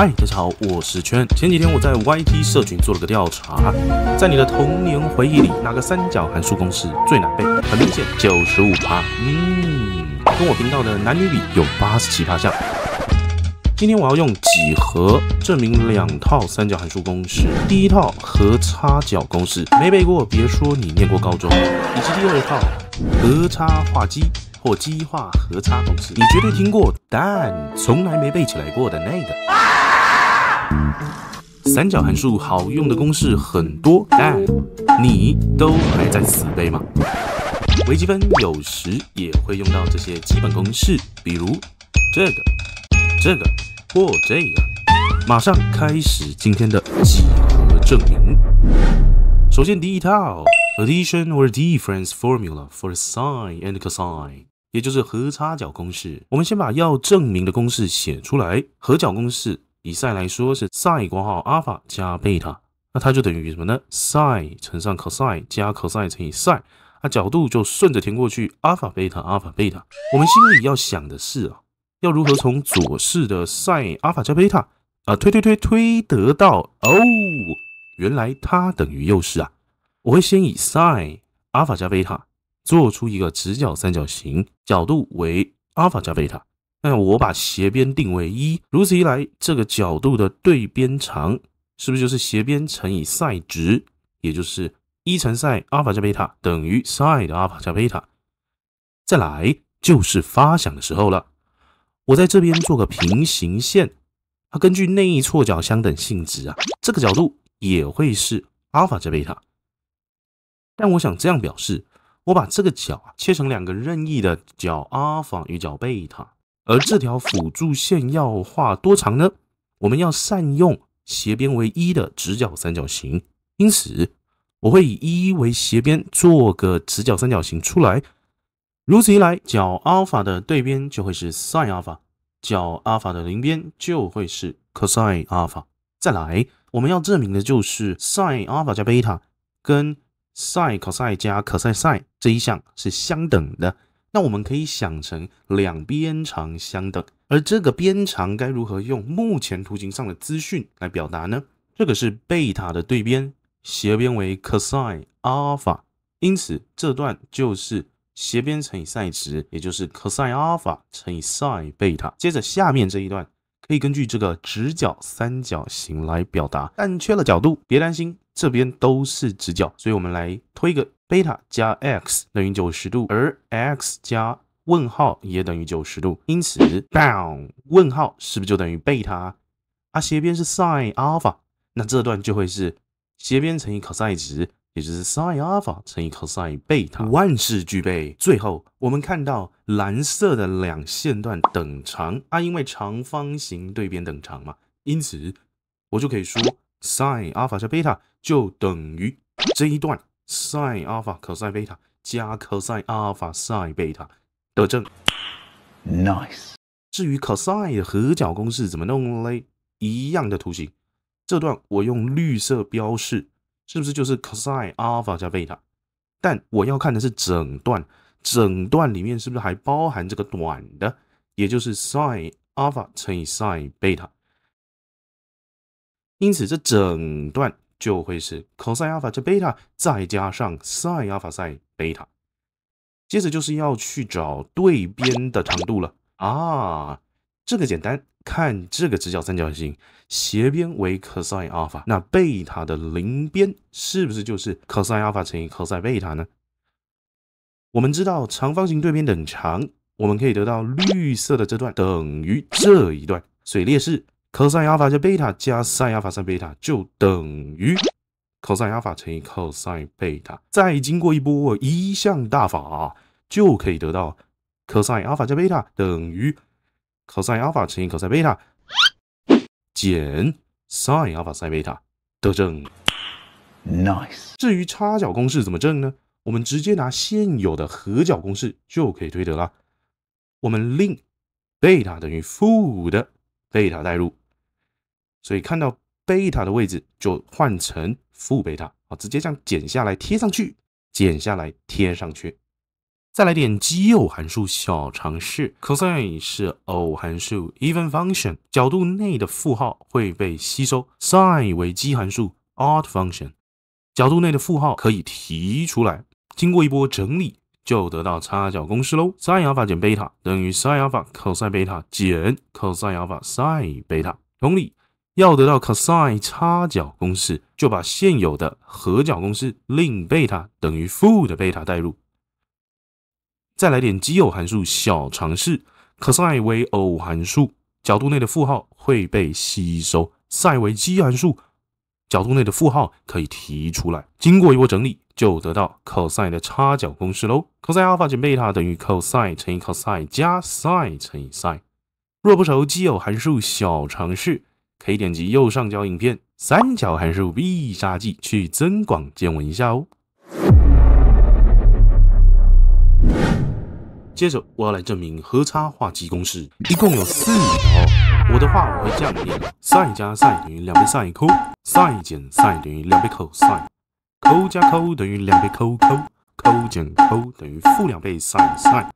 嗨，大家好，我是圈。前几天我在 YT 社群做了个调查，在你的童年回忆里，哪个三角函数公式最难背？很明显，九十五趴，嗯，跟我频道的男女比有八十七趴像。今天我要用几何证明两套三角函数公式，第一套和差角公式没背过，别说你念过高中。以及第二套和差化积。或机化核差公式，你绝对听过，但从来没背起来过的那个。三角函数好用的公式很多，但你都还在死背吗？微积分有时也会用到这些基本公式，比如这个、这个或这个。马上开始今天的几何证明。首先第一套，Addition or Difference Formula for Sine and Cosine。也就是和差角公式，我们先把要证明的公式写出来。和角公式，以 sin 来说是 sin 括号 alpha 加贝塔，那它就等于什么呢？sin 乘上 cos 加 cos 乘以 sin，那角度就顺着填过去，alpha 贝塔，alpha 贝塔。我们心里要想的是啊，要如何从左式 'sin alpha 加贝塔啊推推推推得到哦，原来它等于右式啊。我会先以 sin alpha 加贝塔。做出一个直角三角形，角度为阿尔法加贝塔。那我把斜边定为一，如此一来，这个角度的对边长是不是就是斜边乘以 sin 值，也就是一乘 sin 阿尔法加贝塔等于 sin 阿尔法加贝塔。再来就是发响的时候了，我在这边做个平行线，它根据内错角相等性质啊，这个角度也会是阿尔法加贝塔。但我想这样表示。我把这个角啊切成两个任意的角阿尔法与角贝塔，而这条辅助线要画多长呢？我们要善用斜边为一的直角三角形，因此我会以一为斜边做个直角三角形出来。如此一来，角阿尔法的对边就会是 sin 阿尔法，角阿尔法的邻边就会是 cosine 阿尔法。再来，我们要证明的就是 sin 阿尔法加贝塔跟 sin cos 加 cos sin 这一项是相等的，那我们可以想成两边长相等，而这个边长该如何用目前图形上的资讯来表达呢？这个是贝塔的对边，斜边为 cos 阿尔法，因此这段就是斜边乘以 sin 值，也就是 cos 阿尔法乘以 sin 贝塔。接着下面这一段可以根据这个直角三角形来表达，但缺了角度，别担心。这边都是直角，所以我们来推个贝塔加 x 等于九十度，而 x 加问号也等于九十度，因此 bang 问号是不是就等于贝塔？啊，斜边是 sin alpha，那这段就会是斜边乘以 cos 值，也就是 sin alpha 乘以 cos 贝塔，万事俱备。最后我们看到蓝色的两线段等长，啊，因为长方形对边等长嘛，因此我就可以说。sin 阿尔法加贝塔就等于这一段 sin 阿尔法 cos 贝塔加 cos 阿尔法 sin 贝塔的正。nice。至于 cos 的合角公式怎么弄嘞？一样的图形，这段我用绿色标示，是不是就是 cos 阿尔法加贝塔？但我要看的是整段，整段里面是不是还包含这个短的，也就是 sin 阿尔法乘以 sin 贝塔。因此，这整段就会是 c o s 阿 n e alpha 贝塔，再加上 sin alpha 乘以贝塔。接着就是要去找对边的长度了啊！这个简单，看这个直角三角形，斜边为 c o s 阿 n alpha，那贝塔的邻边是不是就是 c o s 阿 n alpha 乘以 c o s 贝塔呢？我们知道长方形对边等长，我们可以得到绿色的这段等于这一段，所以列式。cos 阿尔法加贝塔加 sin 阿尔法加贝塔就等于 cos i n e 阿尔法乘以 cos i n e 贝塔，再经过一波一项大法，就可以得到 cos i n e 阿尔法加贝塔等于 cos 阿尔法乘以 cos 贝塔减 sin 阿尔法 sin 贝塔得证。Nice。至于插角公式怎么证呢？我们直接拿现有的合角公式就可以推得了。我们令贝塔等于负的贝塔代入。所以看到贝塔的位置，就换成负贝塔啊，直接这样剪下来贴上去，剪下来贴上去。再来点奇偶函数小常识，cosine 是偶函数 （even function），角度内的负号会被吸收；sin 为奇函数 （odd function），角度内的负号可以提出来。经过一波整理，就得到差角公式喽：sin 阿尔法减贝塔等于 sin 阿尔法 cos i n e 贝塔减 cos 阿尔法 sin 贝塔。同理。要得到 cosine 差角公式，就把现有的和角公式令贝塔等于负的贝塔代入，再来点奇偶函数小常识，cosine 为偶函数，角度内的负号会被吸收；sin 为奇函数，角度内的负号可以提出来。经过一波整理，就得到 cosine 的插角公式喽。cosine alpha 减贝塔等于 cosine 乘以 cosine 加 sine 乘以 sine。若不熟奇偶函数小常识。可以点击右上角影片《三角函数必杀技》去增广见闻一下哦。接着，我要来证明和差化积公式，一共有四条。我的话，我会这样念：sin 加 sin 等于两倍 sin cos，sin 减 sin 等于两倍 cos，cos 加 cos 等于两倍 cos cos，cos 减 cos 等于负两倍 sin sin。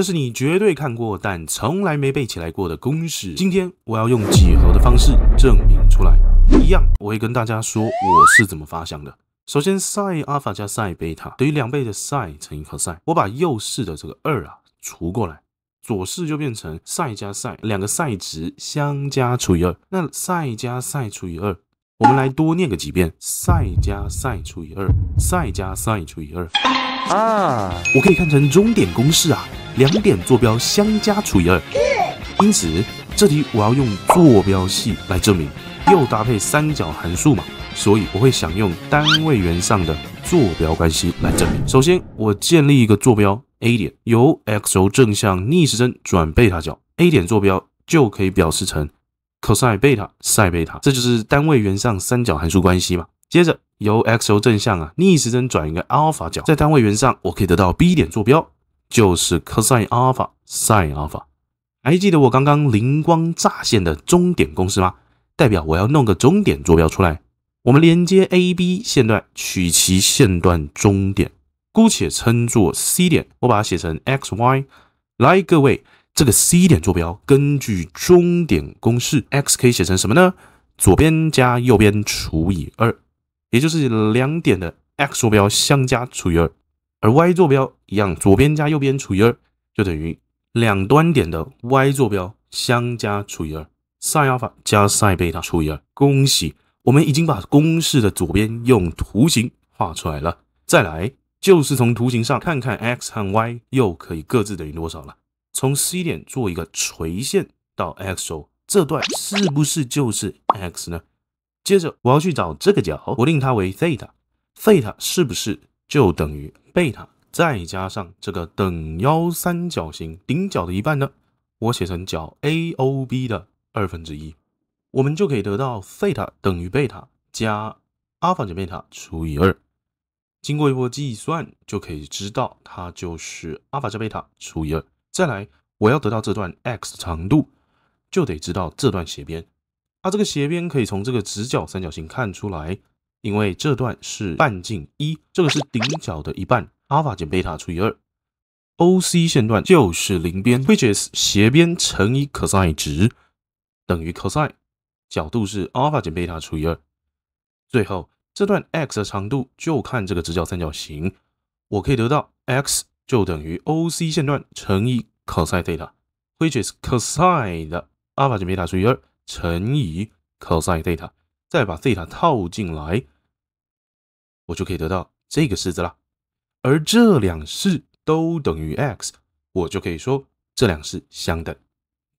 这是你绝对看过但从来没背起来过的公式。今天我要用几何的方式证明出来。一样，我会跟大家说我是怎么发想的。首先，sin a l p 加 sin e 等于两倍的 sin 乘以 cos。我把右式的这个二啊除过来，左式就变成 sin 加 sin 两个 sin 值相加除以二。那 sin 加 sin 除以二。我们来多念个几遍，sin 加 sin 除以二，sin 加 sin 除以二。啊，我可以看成终点公式啊，两点坐标相加除以二。因此这题我要用坐标系来证明，又搭配三角函数嘛，所以我会想用单位圆上的坐标关系来证明。首先我建立一个坐标 A 点，由 x 轴正向逆时针转贝塔角，A 点坐标就可以表示成。cosine 贝塔，sin 贝塔，这就是单位圆上三角函数关系嘛。接着由 x 轴正向啊，逆时针转一个阿尔法角，在单位圆上，我可以得到 B 点坐标，就是 cosine 阿尔法，sin 阿尔法。还记得我刚刚灵光乍现的中点公式吗？代表我要弄个中点坐标出来。我们连接 AB 线段，取其线段中点，姑且称作 C 点，我把它写成 xy。来，各位。这个 C 点坐标根据中点公式，x 可以写成什么呢？左边加右边除以二，也就是两点的 x 坐标相加除以二。而 y 坐标一样，左边加右边除以二，就等于两端点的 y 坐标相加除以二。sin alpha 加 sin beta 除以二。恭喜，我们已经把公式的左边用图形画出来了。再来，就是从图形上看看 x 和 y 又可以各自等于多少了。从 C 点做一个垂线到 x 轴，这段是不是就是 x 呢？接着我要去找这个角，我令它为 theta，theta 是不是就等于贝塔再加上这个等腰三角形顶角的一半呢？我写成角 AOB 的二分之一，我们就可以得到 t 塔等于贝塔加阿尔法加贝塔除以二。经过一波计算，就可以知道它就是阿尔法加贝塔除以二。再来，我要得到这段 x 长度，就得知道这段斜边。它这个斜边可以从这个直角三角形看出来，因为这段是半径一，这个是顶角的一半，阿尔法减贝塔除以二。OC 线段就是邻边，w i h is 斜边乘以 cos i n e 值等于 cos i n e 角度是阿尔法减贝塔除以二。最后，这段 x 的长度就看这个直角三角形，我可以得到 x 就等于 OC 线段乘以。cosine theta，which is cosine a 阿尔法减贝塔除以二乘以 cosine theta，再把 theta 套进来，我就可以得到这个式子啦。而这两式都等于 x，我就可以说这两式相等。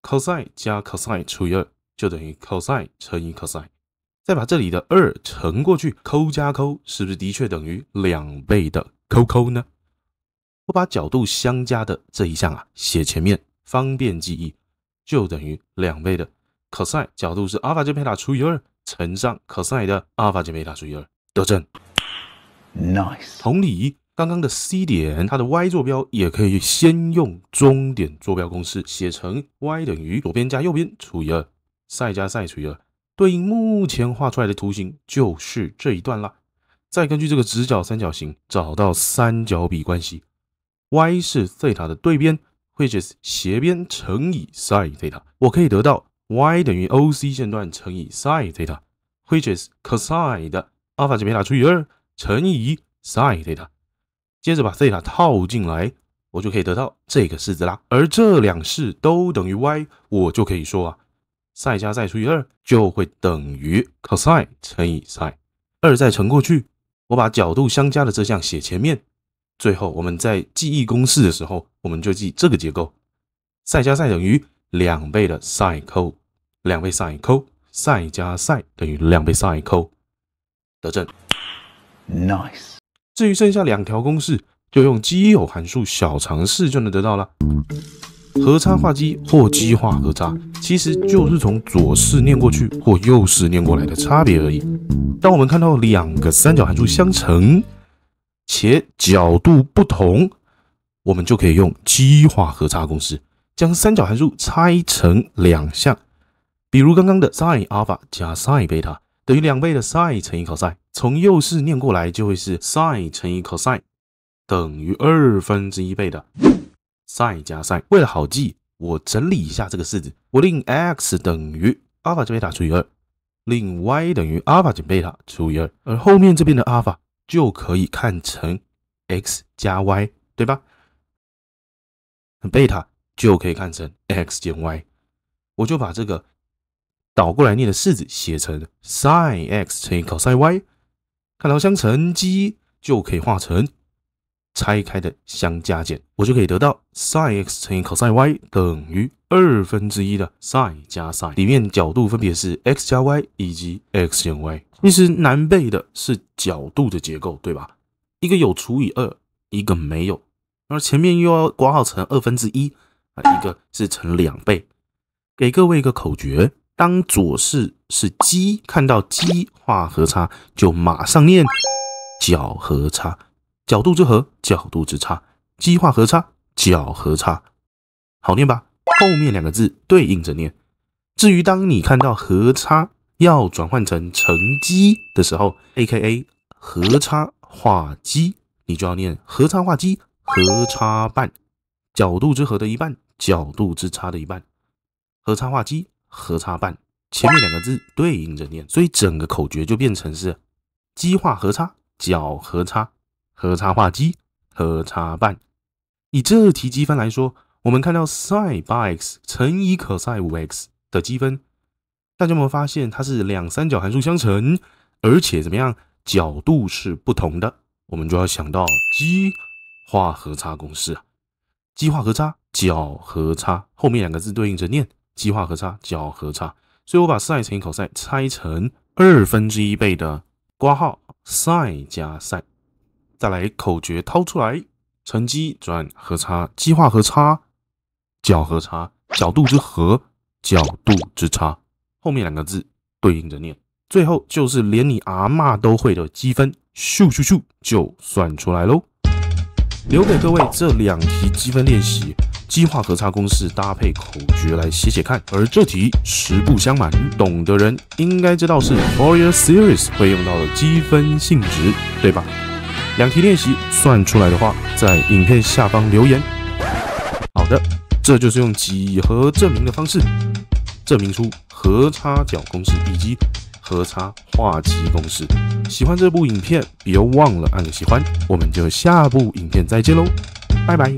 cosine 加 cosine 除以二就等于 cosine 乘以 cosine，再把这里的二乘过去，扣加扣是不是的确等于两倍的扣扣呢？把角度相加的这一项啊写前面方便记忆，就等于两倍的 cos 角度是阿尔法减贝塔除以二乘上 cos 的阿尔法减贝塔除以二得正。nice。同理，刚刚的 C 点它的 y 坐标也可以先用中点坐标公式写成 y 等于左边加右边除以二，塞加塞除以二。对应目前画出来的图形就是这一段啦。再根据这个直角三角形找到三角比关系。y 是 h e t a 的对边，which is 斜边乘以 sin h e t a 我可以得到 y 等于 OC 线段乘以 sin h e t a w h i c h is cosine 的阿尔法减贝塔除以二乘以 sin h e t a 接着把 h e t a 套进来，我就可以得到这个式子啦。而这两式都等于 y，我就可以说啊，sin 加 sin 除以二就会等于 cosine 乘以 sin 二再乘过去。我把角度相加的这项写前面。最后，我们在记忆公式的时候，我们就记这个结构：，赛加赛等于两倍的 sin cos，两倍 sin cos，塞加赛等于两倍 sin cos，得正。Nice。至于剩下两条公式，就用奇偶函数小常识就能得到了。和差化积或积化和差，其实就是从左式念过去或右式念过来的差别而已。当我们看到两个三角函数相乘，且角度不同，我们就可以用积化和差公式，将三角函数拆成两项。比如刚刚的 sin 阿尔法加 sin 贝塔等于两倍的 sin 乘以 cos，从右式念过来就会是 sin 乘以 cos 等于二分之一倍的 sin 加 sin。为了好记，我整理一下这个式子，我令 x 等于阿尔法加贝塔除以二，令 y 等于阿尔法减贝塔除以二，而后面这边的阿尔法。就可以看成 x 加 y，对吧？贝塔就可以看成 x 减 y。我就把这个倒过来念的式子写成 sin x 乘以 cos y，看到相乘积就可以化成。拆开的相加减，我就可以得到 sin x 乘以 cos y 等于二分之一的 sin 加 sin，里面角度分别是 x 加 y 以及 x 减 y。其实难背的是角度的结构，对吧？一个有除以二，一个没有，而前面又要括号乘二分之一啊，一个是乘两倍。给各位一个口诀：当左式是积，看到积化和差，就马上念角和差。角度之和，角度之差，基化和差，角和差，好念吧？后面两个字对应着念。至于当你看到和差要转换成乘积的时候，A K A 和差化积，你就要念和差化积，和差半，角度之和的一半，角度之差的一半，和差化积，和差半，前面两个字对应着念，所以整个口诀就变成是基化和差，角和差。和差化积，和差半。以这题积分来说，我们看到 sin 八 x 乘以 cos 五 x 的积分，大家有没有发现它是两三角函数相乘，而且怎么样，角度是不同的？我们就要想到积化和差公式啊，积化和差，角和差后面两个字对应着念，积化和差，角和差。所以我把 sin 乘以 cos 拆成二分之一倍的括号 sin 加 sin。再来口诀掏出来，乘积转和差，积化和差，角和差，角度之和，角度之差，后面两个字对应着念，最后就是连你阿妈都会的积分，咻咻咻，就算出来喽。留给各位这两题积分练习，积化和差公式搭配口诀来写写看。而这题实不相瞒，懂的人应该知道是 Fourier series 会用到的积分性质，对吧？两题练习算出来的话，在影片下方留言。好的，这就是用几何证明的方式证明出和差角公式以及和差化积公式。喜欢这部影片，别忘了按个喜欢，我们就下部影片再见喽，拜拜。